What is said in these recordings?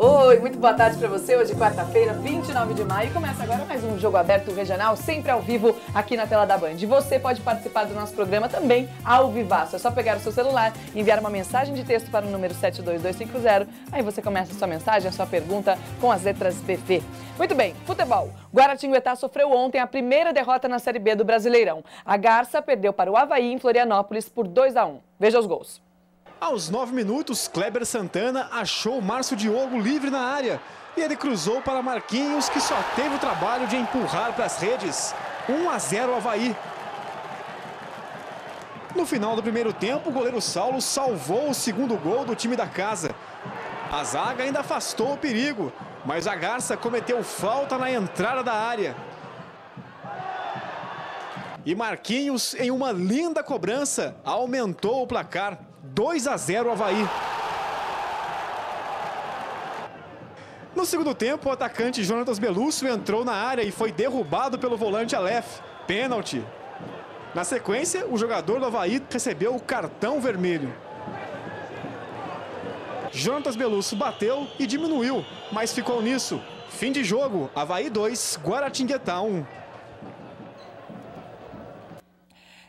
Oi, muito boa tarde para você. Hoje, quarta-feira, 29 de maio, começa agora mais um Jogo Aberto Regional, sempre ao vivo aqui na tela da Band. Você pode participar do nosso programa também ao vivaço. É só pegar o seu celular, enviar uma mensagem de texto para o número 72250, aí você começa a sua mensagem, a sua pergunta com as letras BV. Muito bem, futebol. Guaratinguetá sofreu ontem a primeira derrota na Série B do Brasileirão. A Garça perdeu para o Havaí em Florianópolis por 2 a 1. Veja os gols. Aos 9 minutos, Kleber Santana achou Márcio Diogo livre na área e ele cruzou para Marquinhos, que só teve o trabalho de empurrar para as redes. 1 a 0 Havaí. No final do primeiro tempo, o goleiro Saulo salvou o segundo gol do time da casa. A zaga ainda afastou o perigo, mas a Garça cometeu falta na entrada da área. E Marquinhos, em uma linda cobrança, aumentou o placar. 2 a 0 Havaí. No segundo tempo, o atacante Jonatas Belusso entrou na área e foi derrubado pelo volante Aleph. Pênalti. Na sequência, o jogador do Havaí recebeu o cartão vermelho. Jonatas Belusso bateu e diminuiu, mas ficou nisso. Fim de jogo, Havaí 2, Guaratinguetá 1.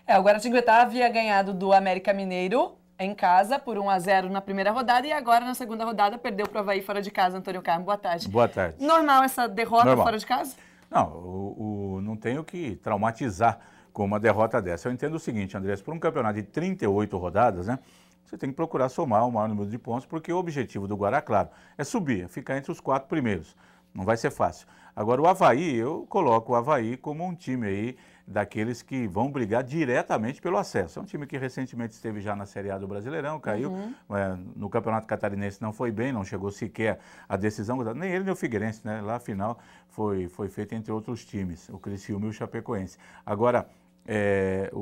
É, o Guaratinguetá havia ganhado do América Mineiro em casa por 1 a 0 na primeira rodada e agora na segunda rodada perdeu para o Havaí fora de casa. Antônio Carmo, boa tarde. Boa tarde. Normal essa derrota Normal. fora de casa? Não, o, o, não tenho que traumatizar com uma derrota dessa. Eu entendo o seguinte, Andrés, por um campeonato de 38 rodadas, né? Você tem que procurar somar o maior número de pontos, porque o objetivo do Guará, claro, é subir, é ficar entre os quatro primeiros. Não vai ser fácil. Agora, o Havaí, eu coloco o Havaí como um time aí daqueles que vão brigar diretamente pelo acesso. É um time que recentemente esteve já na Série A do Brasileirão, caiu. Uhum. É, no Campeonato Catarinense não foi bem, não chegou sequer a decisão. Nem ele, nem o Figueirense, né? Lá a final foi, foi feita entre outros times, o Criciúma e o Chapecoense. Agora, é, o,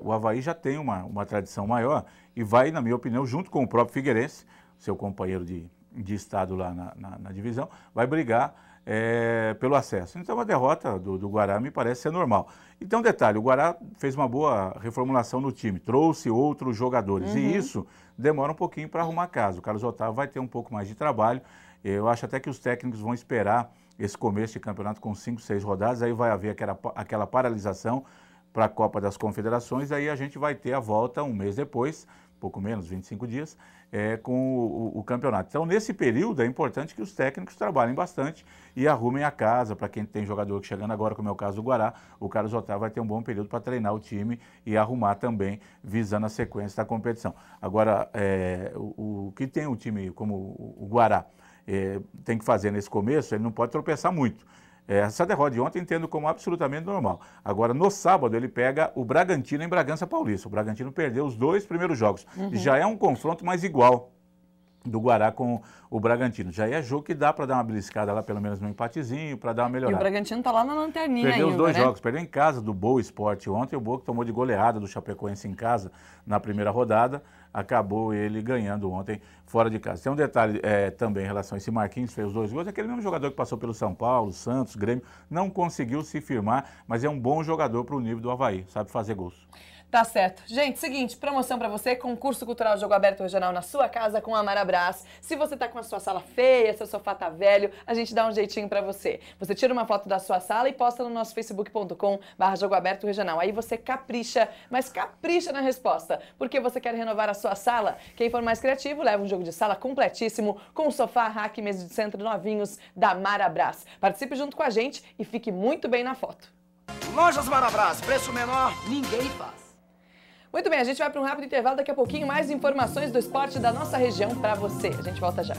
o, o Havaí já tem uma, uma tradição maior e vai, na minha opinião, junto com o próprio Figueirense, seu companheiro de, de Estado lá na, na, na divisão, vai brigar é, pelo acesso. Então, a derrota do, do, Guará me parece ser normal. Então, detalhe: o Guará fez uma boa reformulação no time, trouxe outros jogadores, uhum. e isso demora um pouquinho para arrumar casa. O Carlos Otávio vai ter um pouco mais de trabalho. Eu acho até que os técnicos vão esperar esse começo de campeonato com cinco, seis rodadas, aí vai haver aquela, aquela paralisação para a Copa das Confederações, aí a gente vai ter a volta um mês depois pouco menos, 25 dias, é, com o, o, campeonato. Então, nesse período, é importante que os técnicos trabalhem bastante e arrumem a casa. Para quem tem jogador chegando agora, como é o caso do Guará, o Carlos Otávio vai ter um bom período para treinar o time e arrumar também, visando a sequência da competição. Agora, é, o, o, que tem um time como o Guará é, tem que fazer nesse começo, ele não pode tropeçar muito. É, essa derrota de ontem entendo como absolutamente normal. Agora, no sábado, ele pega o Bragantino em Bragança Paulista. O Bragantino perdeu os dois primeiros jogos. Uhum. Já é um confronto mais igual do Guará com o Bragantino. Já é jogo que dá para dar uma beliscada lá, pelo menos um empatezinho, para dar uma melhorada. E o Bragantino está lá na lanterninha Perdeu ainda, os dois né? jogos, perdeu em casa do Boa Esporte ontem, o Boa que tomou de goleada do Chapecoense em casa na primeira rodada, acabou ele ganhando ontem fora de casa. Tem um detalhe é, também em relação a esse Marquinhos, fez os dois gols, é aquele mesmo jogador que passou pelo São Paulo, Santos, Grêmio, não conseguiu se firmar, mas é um bom jogador para o nível do Havaí, sabe fazer gols. Tá certo. Gente, seguinte, promoção para você, concurso cultural Jogo Aberto Regional na sua casa com a Marabras. Se você tá com a sua sala feia, seu sofá tá velho, a gente dá um jeitinho para você. Você tira uma foto da sua sala e posta no nosso facebook.com barra Jogo Aberto Regional. Aí você capricha, mas capricha na resposta. Porque você quer renovar a sua sala? Quem for mais criativo, leva um jogo de sala completíssimo com sofá, rack, mesa de centro novinhos da Marabras. Participe junto com a gente e fique muito bem na foto. Lojas Marabras, preço menor, ninguém faz. Muito bem, a gente vai para um rápido intervalo. Daqui a pouquinho, mais informações do esporte da nossa região para você. A gente volta já.